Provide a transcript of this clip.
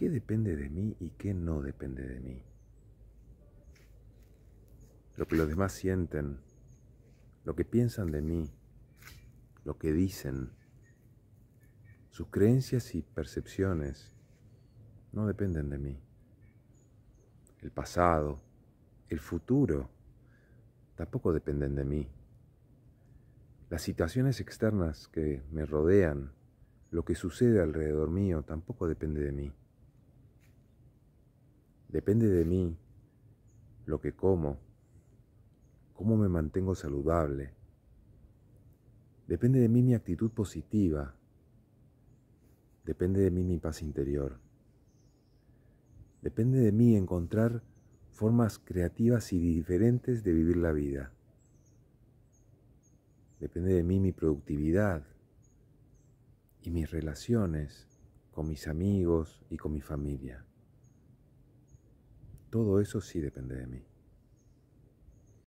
qué depende de mí y qué no depende de mí. Lo que los demás sienten, lo que piensan de mí, lo que dicen, sus creencias y percepciones no dependen de mí. El pasado, el futuro, tampoco dependen de mí. Las situaciones externas que me rodean, lo que sucede alrededor mío, tampoco depende de mí. Depende de mí lo que como, cómo me mantengo saludable. Depende de mí mi actitud positiva. Depende de mí mi paz interior. Depende de mí encontrar formas creativas y diferentes de vivir la vida. Depende de mí mi productividad y mis relaciones con mis amigos y con mi familia. Todo eso sí depende de mí.